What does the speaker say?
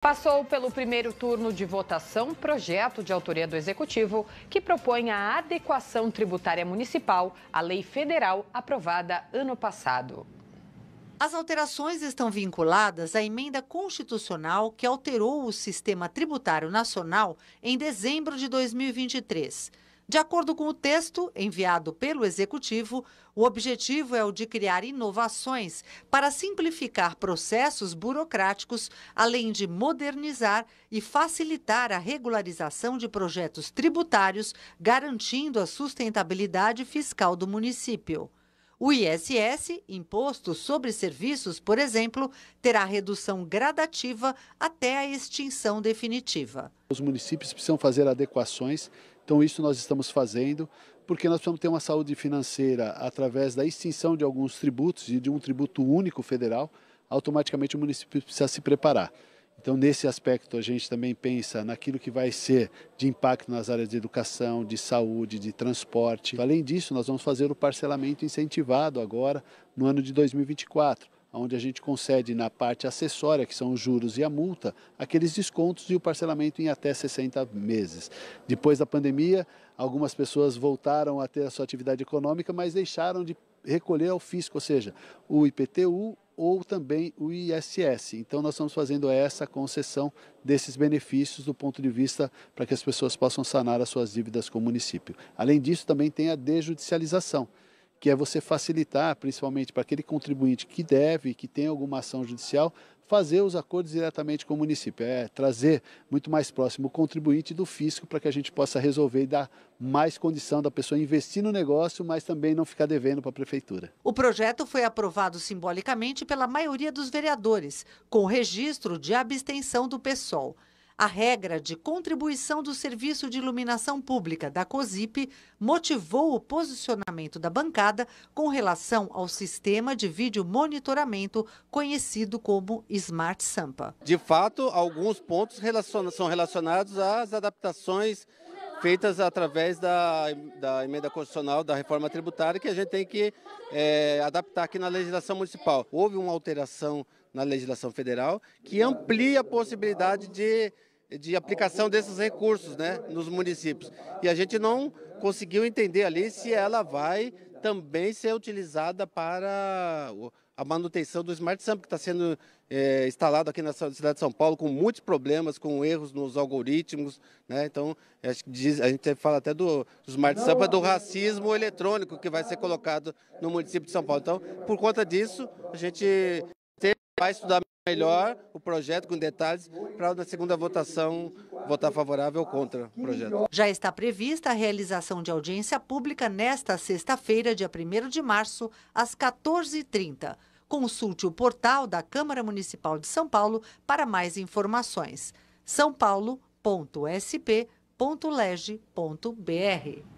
Passou pelo primeiro turno de votação projeto de autoria do Executivo que propõe a adequação tributária municipal à lei federal aprovada ano passado. As alterações estão vinculadas à emenda constitucional que alterou o sistema tributário nacional em dezembro de 2023. De acordo com o texto enviado pelo Executivo, o objetivo é o de criar inovações para simplificar processos burocráticos, além de modernizar e facilitar a regularização de projetos tributários, garantindo a sustentabilidade fiscal do município. O ISS, Imposto sobre Serviços, por exemplo, terá redução gradativa até a extinção definitiva. Os municípios precisam fazer adequações então, isso nós estamos fazendo, porque nós precisamos ter uma saúde financeira através da extinção de alguns tributos e de um tributo único federal, automaticamente o município precisa se preparar. Então, nesse aspecto, a gente também pensa naquilo que vai ser de impacto nas áreas de educação, de saúde, de transporte. Além disso, nós vamos fazer o parcelamento incentivado agora no ano de 2024 onde a gente concede na parte acessória, que são os juros e a multa, aqueles descontos e o parcelamento em até 60 meses. Depois da pandemia, algumas pessoas voltaram a ter a sua atividade econômica, mas deixaram de recolher ao fisco, ou seja, o IPTU ou também o ISS. Então, nós estamos fazendo essa concessão desses benefícios do ponto de vista para que as pessoas possam sanar as suas dívidas com o município. Além disso, também tem a desjudicialização que é você facilitar, principalmente para aquele contribuinte que deve, que tem alguma ação judicial, fazer os acordos diretamente com o município, é trazer muito mais próximo o contribuinte do fisco para que a gente possa resolver e dar mais condição da pessoa investir no negócio, mas também não ficar devendo para a prefeitura. O projeto foi aprovado simbolicamente pela maioria dos vereadores, com registro de abstenção do PSOL. A regra de contribuição do Serviço de Iluminação Pública da COSIP motivou o posicionamento da bancada com relação ao sistema de vídeo monitoramento conhecido como Smart Sampa. De fato, alguns pontos são relacionados às adaptações feitas através da, da emenda constitucional da reforma tributária que a gente tem que é, adaptar aqui na legislação municipal. Houve uma alteração na legislação federal que amplia a possibilidade de de aplicação desses recursos né, nos municípios. E a gente não conseguiu entender ali se ela vai também ser utilizada para a manutenção do Smart Samp, que está sendo é, instalado aqui na cidade de São Paulo, com muitos problemas, com erros nos algoritmos. Né? Então, diz, a gente fala até do, do Smart Samp, é do racismo eletrônico que vai ser colocado no município de São Paulo. Então, por conta disso, a gente vai estudar melhor o projeto com detalhes para na segunda votação votar favorável ou contra o projeto. Já está prevista a realização de audiência pública nesta sexta-feira, dia 1 de março, às 14h30. Consulte o portal da Câmara Municipal de São Paulo para mais informações. sãopaulo.sp.lege.br